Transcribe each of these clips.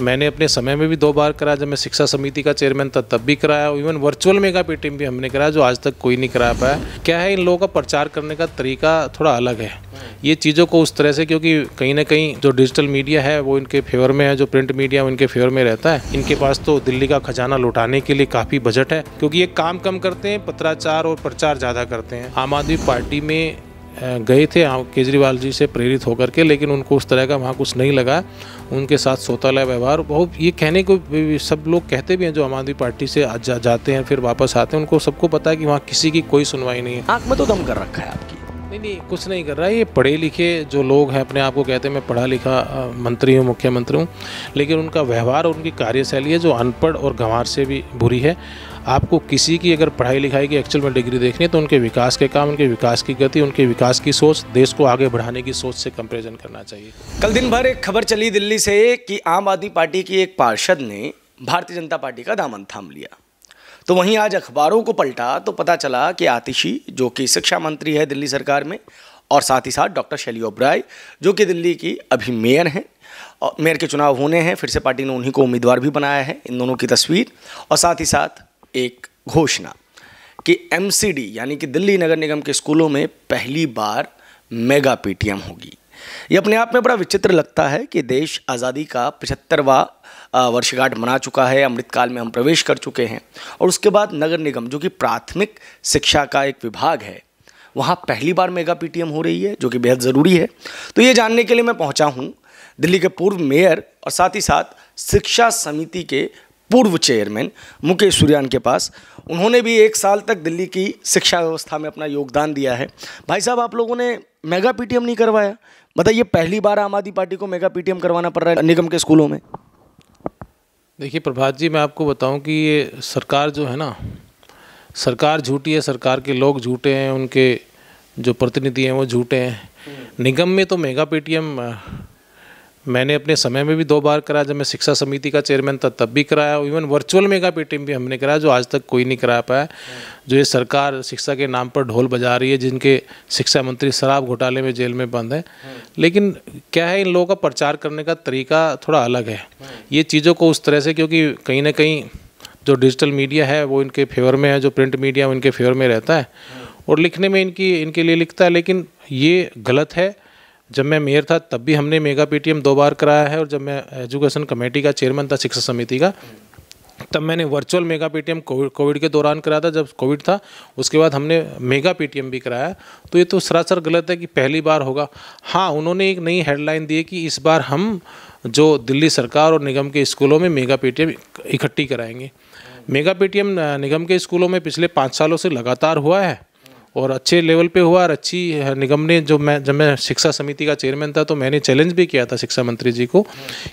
मैंने अपने समय में भी दो बार करा जब मैं शिक्षा समिति का चेयरमैन था तब भी कराया और इवन वर्चुअल मेगा पेटीएम भी हमने कराया जो आज तक कोई नहीं करा पाया क्या है इन लोगों का प्रचार करने का तरीका थोड़ा अलग है ये चीज़ों को उस तरह से क्योंकि कहीं ना कहीं जो डिजिटल मीडिया है वो इनके फेवर में है जो प्रिंट मीडिया इनके फेवर में रहता है इनके पास तो दिल्ली का खजाना लुटाने के लिए काफ़ी बजट है क्योंकि ये काम कम करते हैं पत्राचार और प्रचार ज़्यादा करते हैं आम आदमी पार्टी में गए थे केजरीवाल जी से प्रेरित होकर के लेकिन उनको उस तरह का वहाँ कुछ नहीं लगा उनके साथ सोताला व्यवहार बहुत ये कहने को सब लोग कहते भी हैं जो आम आदमी पार्टी से जा, जाते हैं फिर वापस आते हैं उनको सबको पता है कि वहाँ किसी की कोई सुनवाई नहीं है आँख में तो दम कर रखा है आपकी नहीं नहीं कुछ नहीं कर रहा है ये पढ़े लिखे जो लोग हैं अपने आप को कहते हैं मैं पढ़ा लिखा मंत्री हूँ मुख्यमंत्री हूँ लेकिन उनका व्यवहार और उनकी कार्यशैली है जो अनपढ़ और गंवार से भी बुरी है आपको किसी की अगर पढ़ाई लिखाई की एक्चुअल में डिग्री देखनी है तो उनके विकास के काम उनके विकास की गति उनके विकास की सोच देश को आगे बढ़ाने की सोच से कंपेरिजन करना चाहिए कल दिन भर एक खबर चली दिल्ली से कि आम आदमी पार्टी की एक पार्षद ने भारतीय जनता पार्टी का दामन थाम लिया तो वहीं आज अखबारों को पलटा तो पता चला कि आतिशी जो कि शिक्षा मंत्री है दिल्ली सरकार में और साथ ही साथ डॉक्टर शैली ओब्राय जो कि दिल्ली की अभी मेयर हैं और मेयर के चुनाव होने हैं फिर से पार्टी ने उन्हीं को उम्मीदवार भी बनाया है इन दोनों की तस्वीर और साथ ही साथ एक घोषणा कि एमसीडी यानी कि दिल्ली नगर निगम के स्कूलों में पहली बार मेगा पीटीएम होगी ये अपने आप में बड़ा विचित्र लगता है कि देश आज़ादी का पचहत्तरवा वर्षगांठ मना चुका है अमृतकाल में हम प्रवेश कर चुके हैं और उसके बाद नगर निगम जो कि प्राथमिक शिक्षा का एक विभाग है वहाँ पहली बार मेगा पीटीएम हो रही है जो कि बेहद ज़रूरी है तो ये जानने के लिए मैं पहुँचा हूँ दिल्ली के पूर्व मेयर और साथ ही साथ शिक्षा समिति के पूर्व चेयरमैन मुकेश सुरियान के पास उन्होंने भी एक साल तक दिल्ली की शिक्षा व्यवस्था में अपना योगदान दिया है भाई साहब आप लोगों ने मेगा पीटीएम नहीं करवाया बताइए पहली बार आम आदमी पार्टी को मेगा पीटीएम करवाना पड़ रहा है निगम के स्कूलों में देखिए प्रभात जी मैं आपको बताऊं कि ये सरकार जो है ना सरकार झूठी है सरकार के लोग झूठे हैं उनके जो प्रतिनिधि हैं वो झूठे हैं निगम में तो मेगा पेटीएम मैंने अपने समय में भी दो बार कराया जब मैं शिक्षा समिति का चेयरमैन था तब भी कराया और इवन वर्चुअल मेगा पेटीएम भी हमने कराया जो आज तक कोई नहीं करा पाया जो ये सरकार शिक्षा के नाम पर ढोल बजा रही है जिनके शिक्षा मंत्री शराब घोटाले में जेल में बंद है लेकिन क्या है इन लोगों का प्रचार करने का तरीका थोड़ा अलग है ये चीज़ों को उस तरह से क्योंकि कहीं ना कहीं जो डिजिटल मीडिया है वो इनके फेवर में है जो प्रिंट मीडिया उनके फेवर में रहता है और लिखने में इनकी इनके लिए लिखता है लेकिन ये गलत है जब मैं मेयर था तब भी हमने मेगा पीटीएम दो बार कराया है और जब मैं एजुकेशन कमेटी का चेयरमैन था शिक्षा समिति का तब मैंने वर्चुअल मेगा पीटीएम कोविड के दौरान कराया था जब कोविड था उसके बाद हमने मेगा पीटीएम भी कराया तो ये तो सरासर गलत है कि पहली बार होगा हाँ उन्होंने एक नई हेडलाइन दी कि इस बार हम जो दिल्ली सरकार और निगम के स्कूलों में मेगा पीटीएम इकट्ठी कराएंगे मेगा पीटीएम निगम के स्कूलों में पिछले पाँच सालों से लगातार हुआ है और अच्छे लेवल पे हुआ और अच्छी निगम ने जो मैं जब मैं शिक्षा समिति का चेयरमैन था तो मैंने चैलेंज भी किया था शिक्षा मंत्री जी को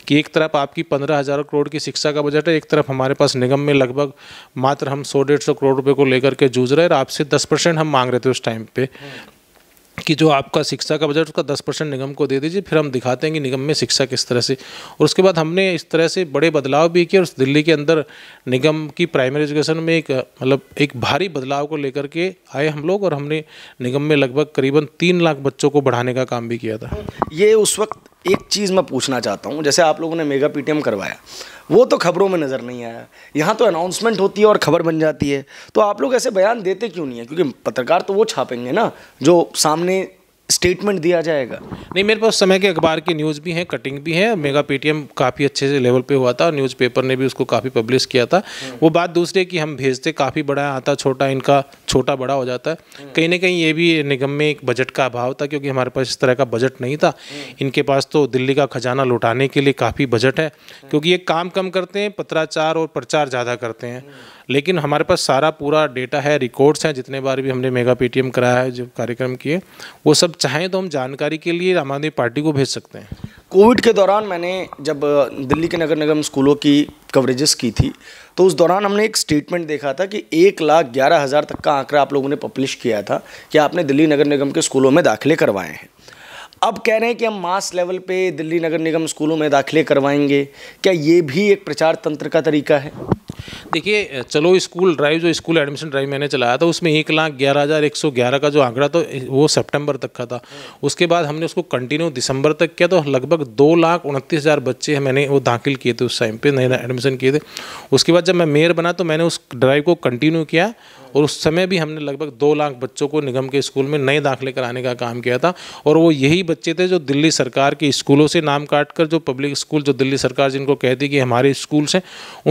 कि एक तरफ आपकी पंद्रह हज़ार करोड़ की शिक्षा का बजट है एक तरफ हमारे पास निगम में लगभग मात्र हम सौ डेढ़ सौ करोड़ रुपये को लेकर के जूझ रहे और आपसे दस परसेंट हम मांग रहे थे उस टाइम पर कि जो आपका शिक्षा का बजट उसका दस परसेंट निगम को दे दीजिए फिर हम दिखाते हैं कि निगम में शिक्षा किस तरह से और उसके बाद हमने इस तरह से बड़े बदलाव भी किए और दिल्ली के अंदर निगम की प्राइमरी एजुकेशन में एक मतलब एक भारी बदलाव को लेकर के आए हम लोग और हमने निगम में लगभग करीबन तीन लाख बच्चों को बढ़ाने का काम भी किया था ये उस वक्त एक चीज़ मैं पूछना चाहता हूँ जैसे आप लोगों ने मेगा पीटीएम करवाया वो तो खबरों में नज़र नहीं आया यहाँ तो अनाउंसमेंट होती है और खबर बन जाती है तो आप लोग ऐसे बयान देते क्यों नहीं है क्योंकि पत्रकार तो वो छापेंगे ना जो सामने स्टेटमेंट दिया जाएगा नहीं मेरे पास समय के अखबार की न्यूज़ भी हैं कटिंग भी है मेगा पेटीएम काफ़ी अच्छे से लेवल पे हुआ था और न्यूज़पेपर ने भी उसको काफ़ी पब्लिश किया था वो बात दूसरी कि हम भेजते काफ़ी बड़ा आता छोटा इनका छोटा बड़ा हो जाता है कहीं ना कहीं ये भी निगम में एक बजट का अभाव था क्योंकि हमारे पास इस तरह का बजट नहीं था इनके पास तो दिल्ली का खजाना लुटाने के लिए काफ़ी बजट है क्योंकि ये काम कम करते हैं पत्राचार और प्रचार ज़्यादा करते हैं लेकिन हमारे पास सारा पूरा डेटा है रिकॉर्ड्स हैं जितने बार भी हमने मेगा पेटीएम कराया है जो कार्यक्रम किए वो सब चाहें तो हम जानकारी के लिए आम आदमी पार्टी को भेज सकते हैं कोविड के दौरान मैंने जब दिल्ली के नगर निगम स्कूलों की कवरेजेस की थी तो उस दौरान हमने एक स्टेटमेंट देखा था कि एक लाख ग्यारह हज़ार तक का आंकड़ा आप लोगों ने पब्लिश किया था कि आपने दिल्ली नगर निगम के स्कूलों में दाखिले करवाए हैं अब कह रहे हैं कि हम मास लेवल पे दिल्ली नगर निगम स्कूलों में दाखिले करवाएंगे क्या ये भी एक प्रचार तंत्र का तरीका है देखिए चलो स्कूल ड्राइव जो स्कूल एडमिशन ड्राइव मैंने चलाया था उसमें एक लाख ग्यारह हज़ार एक सौ ग्यारह का जो आंकड़ा था वो सितंबर तक का था उसके बाद हमने उसको कंटिन्यू दिसंबर तक किया तो लगभग दो लाख उनतीस हज़ार बच्चे मैंने वो दाखिल किए थे उस टाइम पे नए एडमिशन किए थे उसके बाद जब मैं मेयर बना तो मैंने उस ड्राइव को कंटिन्यू किया और उस समय भी हमने लगभग दो लाख बच्चों को निगम के स्कूल में नए दाखिले कराने का काम किया था और वो यही बच्चे थे जो दिल्ली सरकार के स्कूलों से नाम काट कर जो पब्लिक स्कूल जो दिल्ली सरकार जिनको कहती कि हमारे स्कूल्स हैं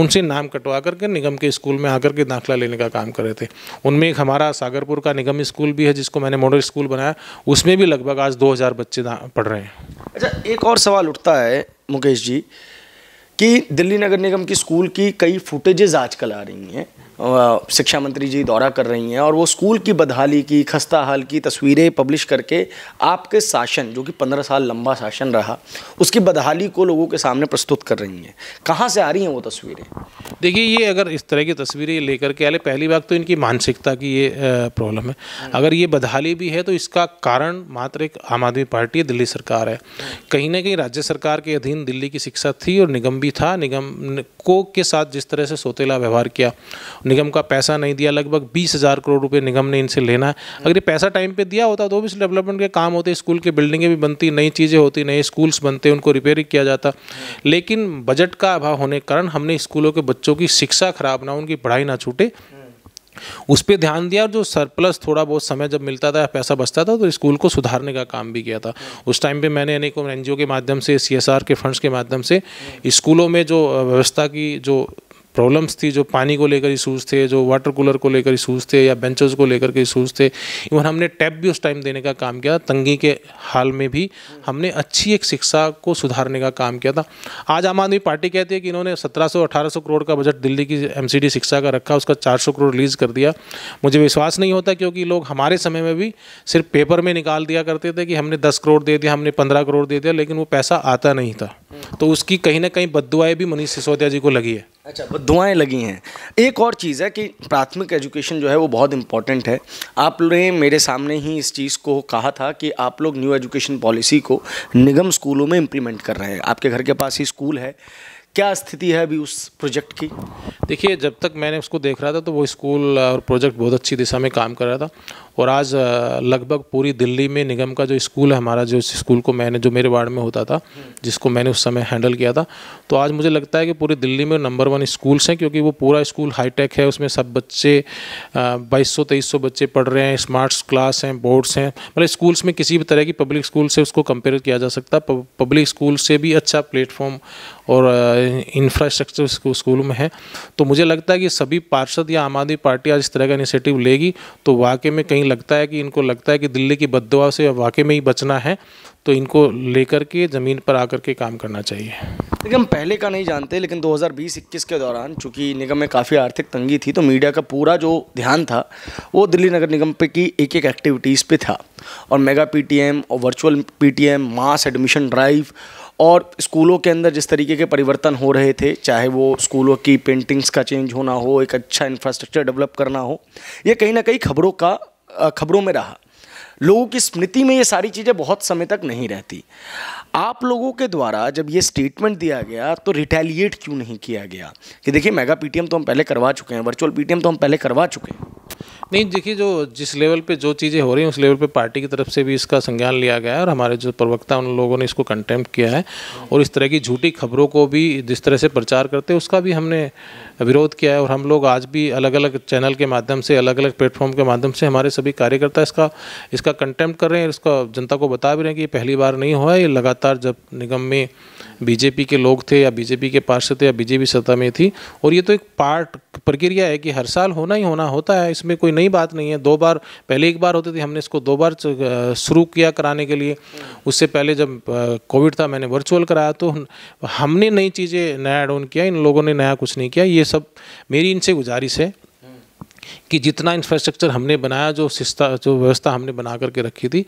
उनसे नाम कटवा करके निगम के स्कूल में आकर के दाखिला लेने का काम कर रहे थे उनमें एक हमारा सागरपुर का निगम स्कूल भी है जिसको मैंने मॉडल स्कूल बनाया उसमें भी लगभग आज दो बच्चे पढ़ रहे हैं अच्छा एक और सवाल उठता है मुकेश जी कि दिल्ली नगर निगम की स्कूल की कई फुटेजेज आजकल आ रही हैं शिक्षा मंत्री जी दौरा कर रही हैं और वो स्कूल की बदहाली की खस्ता हाल की तस्वीरें पब्लिश करके आपके शासन जो कि पंद्रह साल लंबा शासन रहा उसकी बदहाली को लोगों के सामने प्रस्तुत कर रही हैं कहाँ से आ रही हैं वो तस्वीरें देखिए ये अगर इस तरह की तस्वीरें लेकर के आए पहली बात तो इनकी मानसिकता की ये प्रॉब्लम है हम्म। अगर ये बदहाली भी है तो इसका कारण मात्र एक आम आदमी पार्टी दिल्ली सरकार है हम्म। कहीं ना कहीं राज्य सरकार के अधीन दिल्ली की शिक्षा थी और निगम भी था निगम को के साथ जिस तरह से सोतेला व्यवहार किया निगम का पैसा नहीं दिया लगभग बीस हज़ार करोड़ रुपये निगम ने इनसे लेना है अगर ये पैसा टाइम पे दिया होता तो भी इस डेवलपमेंट के काम होते स्कूल की बिल्डिंगें भी बनती नई चीज़ें होती नए स्कूल्स बनते उनको रिपेयरिंग किया जाता लेकिन बजट का अभाव होने के कारण हमने स्कूलों के बच्चों की शिक्षा खराब ना उनकी पढ़ाई ना छूटे उस पर ध्यान दिया और जो सरप्लस थोड़ा बहुत समय जब मिलता था पैसा बचता था तो स्कूल को सुधारने का काम भी किया था उस टाइम पे मैंने अनेकों एन के माध्यम से सी के फंड्स के माध्यम से स्कूलों में जो व्यवस्था की जो प्रॉब्लम्स थी जो पानी को लेकर इशूज़ थे जो वाटर कूलर को लेकर इशूज़ थे या बेंचेस को लेकर के इशूज़ थे इवन हमने टैप भी उस टाइम देने का काम किया तंगी के हाल में भी हमने अच्छी एक शिक्षा को सुधारने का काम किया था आज आम आदमी पार्टी कहती है कि इन्होंने 1700-1800 करोड़ का बजट दिल्ली की एम शिक्षा का रखा उसका चार करोड़ रिलीज कर दिया मुझे विश्वास नहीं होता क्योंकि लोग हमारे समय में भी सिर्फ पेपर में निकाल दिया करते थे कि हमने दस करोड़ दे दिया हमने पंद्रह करोड़ दे दिया लेकिन वो पैसा आता नहीं था तो उसकी कहीं ना कहीं बदुआएँ भी मनीष सिसोदिया जी को लगी है अच्छा दुआएं लगी हैं एक और चीज़ है कि प्राथमिक एजुकेशन जो है वो बहुत इम्पॉर्टेंट है आपने मेरे सामने ही इस चीज़ को कहा था कि आप लोग न्यू एजुकेशन पॉलिसी को निगम स्कूलों में इम्प्लीमेंट कर रहे हैं आपके घर के पास ही स्कूल है क्या स्थिति है अभी उस प्रोजेक्ट की देखिए जब तक मैंने उसको देख रहा था तो वो स्कूल और प्रोजेक्ट बहुत अच्छी दिशा में काम कर रहा था और आज लगभग पूरी दिल्ली में निगम का जो स्कूल है हमारा जो स्कूल को मैंने जो मेरे वार्ड में होता था जिसको मैंने उस समय हैंडल किया था तो आज मुझे लगता है कि पूरी दिल्ली में नंबर वन स्कूल्स हैं क्योंकि वो पूरा स्कूल हाईटेक है उसमें सब बच्चे बाईस सौ तेईस सौ बच्चे पढ़ रहे हैं स्मार्ट क्लास हैं बोर्ड्स हैं मतलब स्कूल्स में किसी भी तरह की पब्लिक स्कूल से उसको कंपेयर किया जा सकता है पब्लिक स्कूल से भी अच्छा प्लेटफॉर्म और इंफ्रास्ट्रक्चर स्कूलों में है तो मुझे लगता है कि सभी पार्षद या आम आदमी पार्टी आज इस तरह का इनिशिएटिव लेगी तो वाकई में कहीं लगता है कि इनको लगता है कि दिल्ली की बदवा से वाकई में ही बचना है तो इनको लेकर के ज़मीन पर आकर के काम करना चाहिए निगम पहले का नहीं जानते लेकिन 2020-21 के दौरान चूँकि निगम में काफ़ी आर्थिक तंगी थी तो मीडिया का पूरा जो ध्यान था वो दिल्ली नगर निगम पे की एक एक एक्टिविटीज़ पे था और मेगा पीटीएम और virtual PTM mass admission drive और स्कूलों के अंदर जिस तरीके के परिवर्तन हो रहे थे चाहे वो स्कूलों की पेंटिंग्स का चेंज होना हो एक अच्छा इंफ्रास्ट्रक्चर डेवलप करना हो ये कहीं ना कहीं खबरों का खबरों में रहा लोगों की स्मृति में ये सारी चीज़ें बहुत समय तक नहीं रहती आप लोगों के द्वारा जब ये स्टेटमेंट दिया गया तो रिटेलिएट क्यों नहीं किया गया कि देखिए मेगा पीटीएम तो हम पहले करवा चुके हैं वर्चुअल पीटीएम तो हम पहले करवा चुके हैं नहीं देखिए जो जिस लेवल पे जो चीज़ें हो रही हैं उस लेवल पे पार्टी की तरफ से भी इसका संज्ञान लिया गया है और हमारे जो प्रवक्ता उन लोगों ने इसको कंटेम्प किया है और इस तरह की झूठी खबरों को भी जिस तरह से प्रचार करते हैं उसका भी हमने विरोध किया है और हम लोग आज भी अलग अलग चैनल के माध्यम से अलग अलग प्लेटफॉर्म के माध्यम से हमारे सभी कार्यकर्ता इसका इसका कंटेम्प्ट कर रहे हैं इसका जनता को बता भी रहे हैं कि ये पहली बार नहीं हुआ है ये लगातार जब निगम में बीजेपी के लोग थे या बीजेपी के पार्षद थे या बीजेपी सत्ता में थी और ये तो एक पार्ट प्रक्रिया है कि हर साल होना ही होना होता है इसमें कोई नई बात नहीं है दो बार पहले एक बार होती थी हमने इसको दो बार शुरू किया कराने के लिए उससे पहले जब कोविड था मैंने वर्चुअल कराया तो हमने नई चीज़ें नया एड ऑन किया इन लोगों ने नया कुछ नहीं किया ये सब मेरी इनसे गुजारिश है कि जितना इंफ्रास्ट्रक्चर हमने बनाया जो सिस्ता जो व्यवस्था हमने बना करके रखी थी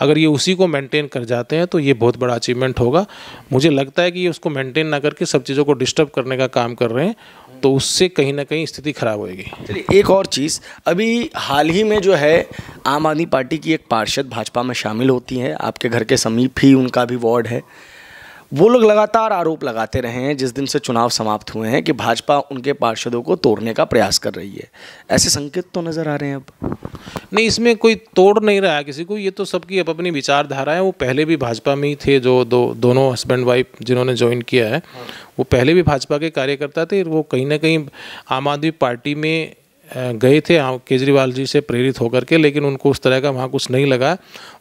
अगर ये उसी को मेंटेन कर जाते हैं तो ये बहुत बड़ा अचीवमेंट होगा मुझे लगता है कि ये उसको मेंटेन ना करके सब चीज़ों को डिस्टर्ब करने का काम कर रहे हैं तो उससे कहीं ना कहीं स्थिति खराब होगी चलिए एक और चीज़ अभी हाल ही में जो है आम आदमी पार्टी की एक पार्षद भाजपा में शामिल होती है आपके घर के समीप ही उनका भी वार्ड है वो लोग लगातार आरोप लगाते रहे हैं जिस दिन से चुनाव समाप्त हुए हैं कि भाजपा उनके पार्षदों को तोड़ने का प्रयास कर रही है ऐसे संकेत तो नज़र आ रहे हैं अब नहीं इसमें कोई तोड़ नहीं रहा है किसी को ये तो सबकी अब अपनी विचारधारा है वो पहले भी भाजपा में ही थे जो दो दोनों हस्बैंड वाइफ जिन्होंने ज्वाइन किया है वो पहले भी भाजपा के कार्यकर्ता थे वो कहीं ना कहीं आम आदमी पार्टी में गए थे हाँ, केजरीवाल जी से प्रेरित होकर के लेकिन उनको उस तरह का वहाँ कुछ नहीं लगा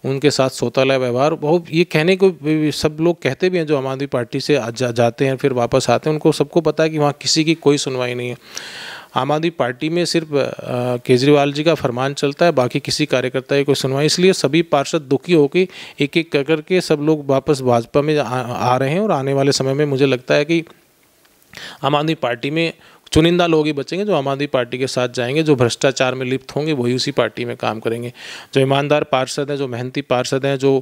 उनके साथ सोताला व्यवहार बहुत ये कहने को सब लोग कहते भी हैं जो आम आदमी पार्टी से जा, जाते हैं फिर वापस आते हैं उनको सबको पता है कि वहाँ किसी की कोई सुनवाई नहीं है आम आदमी पार्टी में सिर्फ केजरीवाल जी का फरमान चलता है बाकी किसी कार्यकर्ता की कोई सुनवाई इसलिए सभी पार्षद दुखी होकर एक एक कर करके सब लोग वापस भाजपा में आ, आ रहे हैं और आने वाले समय में मुझे लगता है कि आम आदमी पार्टी में चुनिंदा लोग ही बचेंगे जो आम आदमी पार्टी के साथ जाएंगे जो भ्रष्टाचार में लिप्त होंगे वही उसी पार्टी में काम करेंगे जो ईमानदार पार्षद हैं जो मेहनती पार्षद हैं जो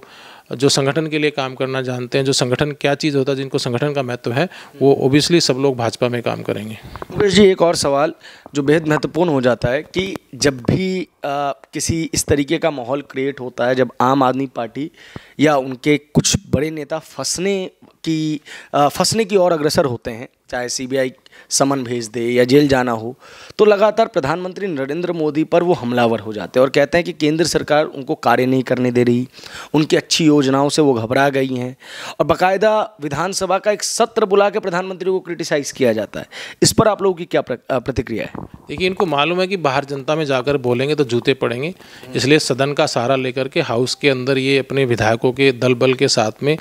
जो संगठन के लिए काम करना जानते हैं जो संगठन क्या चीज़ होता है जिनको संगठन का महत्व है वो ओबियसली सब लोग भाजपा में काम करेंगे मुकेश जी एक और सवाल जो बेहद महत्वपूर्ण हो जाता है कि जब भी आ, किसी इस तरीके का माहौल क्रिएट होता है जब आम आदमी पार्टी या उनके कुछ बड़े नेता फंसने की फंसने की ओर अग्रसर होते हैं चाहे सीबीआई समन भेज दे या जेल जाना हो तो लगातार प्रधानमंत्री नरेंद्र मोदी पर वो हमलावर हो जाते हैं और कहते हैं कि केंद्र सरकार उनको कार्य नहीं करने दे रही उनकी अच्छी योजनाओं से वो घबरा गई हैं और बाकायदा विधानसभा का एक सत्र बुला के प्रधानमंत्री को क्रिटिसाइज़ किया जाता है इस पर आप लोगों की क्या प्रतिक्रिया है देखिए इनको मालूम है कि बाहर जनता में जाकर बोलेंगे तो जूते पड़ेंगे इसलिए सदन का सहारा लेकर के हाउस के अंदर ये अपने विधायकों के दल बल के साथ में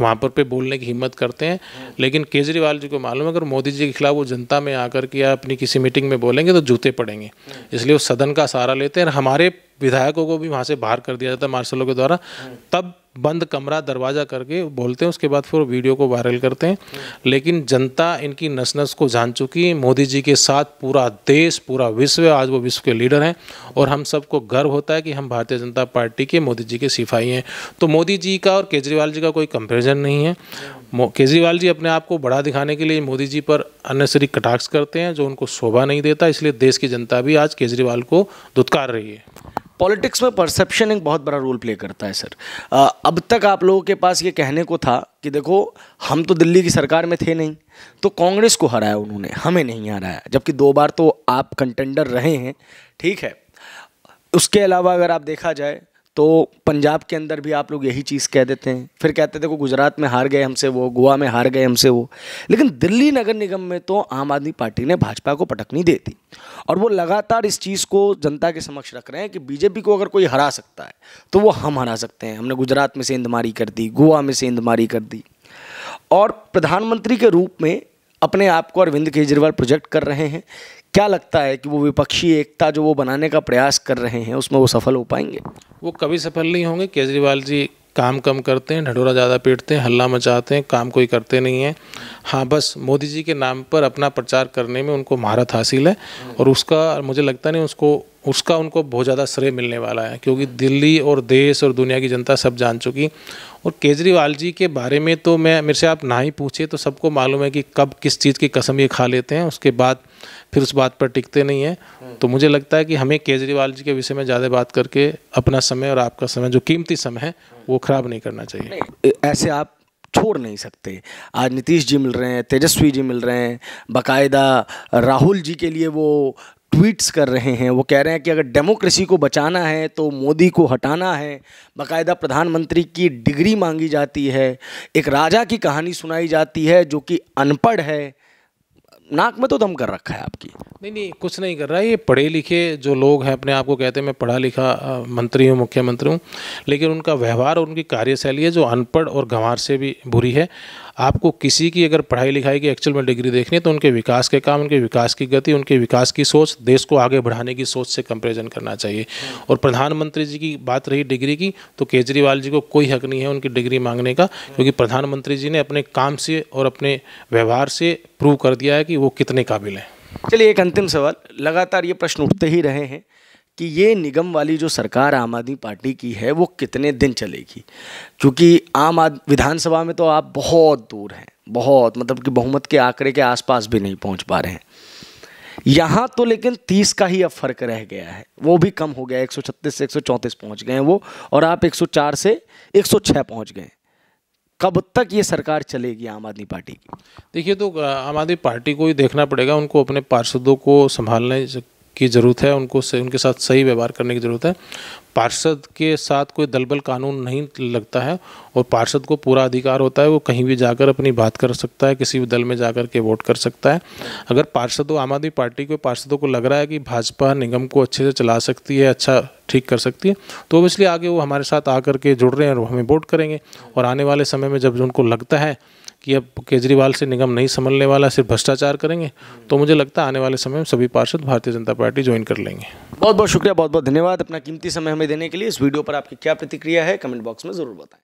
वहाँ पर पे बोलने की हिम्मत करते हैं लेकिन केजरीवाल जी को मालूम है अगर मोदी जी के खिलाफ फैसला वो जनता में आकर के या अपनी किसी मीटिंग में बोलेंगे तो जूते पड़ेंगे इसलिए वो सदन का सहारा लेते हैं और हमारे विधायकों को भी वहाँ से बाहर कर दिया जाता है मार्शलों के द्वारा तब बंद कमरा दरवाज़ा करके बोलते हैं उसके बाद फिर वीडियो को वायरल करते हैं लेकिन जनता इनकी नस नस को जान चुकी है मोदी जी के साथ पूरा देश पूरा विश्व आज वो विश्व के लीडर हैं और हम सबको गर्व होता है कि हम भारतीय जनता पार्टी के मोदी जी के सिफाही हैं तो मोदी जी का और केजरीवाल जी का कोई कंपेरिजन नहीं है केजरीवाल जी अपने आप को बड़ा दिखाने के लिए मोदी जी पर अननेसरी कटाक्ष करते हैं जो उनको शोभा नहीं देता इसलिए देश की जनता भी आज केजरीवाल को दुत्कार रही है पॉलिटिक्स में परसेप्शन एक बहुत बड़ा रोल प्ले करता है सर आ, अब तक आप लोगों के पास ये कहने को था कि देखो हम तो दिल्ली की सरकार में थे नहीं तो कांग्रेस को हराया उन्होंने हमें नहीं हराया जबकि दो बार तो आप कंटेंडर रहे हैं ठीक है उसके अलावा अगर आप देखा जाए तो पंजाब के अंदर भी आप लोग यही चीज़ कह देते हैं फिर कहते थे वो गुजरात में हार गए हमसे वो गोवा में हार गए हमसे वो लेकिन दिल्ली नगर निगम में तो आम आदमी पार्टी ने भाजपा को पटकनी दे दी और वो लगातार इस चीज़ को जनता के समक्ष रख रहे हैं कि बीजेपी को अगर कोई हरा सकता है तो वो हम हरा सकते हैं हमने गुजरात में सेंधमारी कर दी गोवा में सेंधमारी कर दी और प्रधानमंत्री के रूप में अपने आप को अरविंद केजरीवाल प्रोजेक्ट कर रहे हैं क्या लगता है कि वो विपक्षी एकता जो वो बनाने का प्रयास कर रहे हैं उसमें वो सफल हो पाएंगे वो कभी सफल नहीं होंगे केजरीवाल जी काम कम करते हैं ढंडोरा ज़्यादा पीटते हैं हल्ला मचाते हैं काम कोई करते नहीं हैं हाँ बस मोदी जी के नाम पर अपना प्रचार करने में उनको महारत हासिल है और उसका मुझे लगता नहीं उसको उसका उनको बहुत ज़्यादा श्रेय मिलने वाला है क्योंकि दिल्ली और देश और दुनिया की जनता सब जान चुकी और केजरीवाल जी के बारे में तो मैं मेरे से आप ना ही पूछे तो सबको मालूम है कि कब किस चीज़ की कसम ये खा लेते हैं उसके बाद फिर उस बात पर टिकते नहीं हैं हम्म। तो मुझे लगता है कि हमें केजरीवाल जी के विषय में ज़्यादा बात करके अपना समय और आपका समय जो कीमती समय है वो ख़राब नहीं करना चाहिए ऐसे आप छोड़ नहीं सकते आज नीतीश जी मिल रहे हैं तेजस्वी जी मिल रहे हैं बाकायदा राहुल जी के लिए वो ट्वीट्स कर रहे हैं वो कह रहे हैं कि अगर डेमोक्रेसी को बचाना है तो मोदी को हटाना है बाकायदा प्रधानमंत्री की डिग्री मांगी जाती है एक राजा की कहानी सुनाई जाती है जो कि अनपढ़ है नाक में तो दम कर रखा है आपकी नहीं नहीं कुछ नहीं कर रहा है ये पढ़े लिखे जो लोग हैं अपने आप को कहते हैं मैं पढ़ा लिखा मंत्री हूँ मुख्यमंत्री हूँ लेकिन उनका व्यवहार और उनकी कार्यशैली है जो अनपढ़ और गंवार से भी बुरी है आपको किसी की अगर पढ़ाई लिखाई की एक्चुअल में डिग्री देखनी है तो उनके विकास के काम उनके विकास की गति उनके विकास की सोच देश को आगे बढ़ाने की सोच से कंपेरिजन करना चाहिए और प्रधानमंत्री जी की बात रही डिग्री की तो केजरीवाल जी को कोई हक नहीं है उनकी डिग्री मांगने का क्योंकि प्रधानमंत्री जी ने अपने काम से और अपने व्यवहार से प्रूव कर दिया है कि वो कितने काबिल हैं चलिए एक अंतिम सवाल लगातार ये प्रश्न उठते ही रहे हैं कि ये निगम वाली जो सरकार आम आदमी पार्टी की है वो कितने दिन चलेगी क्योंकि आम आदमी विधानसभा में तो आप बहुत दूर हैं बहुत मतलब कि बहुमत के आंकड़े के आसपास भी नहीं पहुंच पा रहे हैं यहाँ तो लेकिन तीस का ही अब फर्क रह गया है वो भी कम हो गया 136 से 134 पहुँच गए हैं वो और आप 104 से 106 पहुँच गए कब तक ये सरकार चलेगी आम आदमी पार्टी की देखिए तो आम आदमी पार्टी को ही देखना पड़ेगा उनको अपने पार्षदों को संभालने की ज़रूरत है उनको से, उनके साथ सही व्यवहार करने की ज़रूरत है पार्षद के साथ कोई दलबल कानून नहीं लगता है और पार्षद को पूरा अधिकार होता है वो कहीं भी जाकर अपनी बात कर सकता है किसी भी दल में जाकर के वोट कर सकता है अगर पार्षदों आम आदमी पार्टी के पार्षदों को लग रहा है कि भाजपा निगम को अच्छे से चला सकती है अच्छा ठीक कर सकती है तो इसलिए आगे वो हमारे साथ आकर के जुड़ रहे हैं और हमें वोट करेंगे और आने वाले समय में जब उनको लगता है कि अब केजरीवाल से निगम नहीं संभलने वाला सिर्फ भ्रष्टाचार करेंगे तो मुझे लगता है आने वाले समय में सभी पार्षद भारतीय जनता पार्टी ज्वाइन कर लेंगे बहुत बहुत शुक्रिया बहुत बहुत धन्यवाद अपना कीमती समय हमें देने के लिए इस वीडियो पर आपकी क्या प्रतिक्रिया है कमेंट बॉक्स में ज़रूर बताएं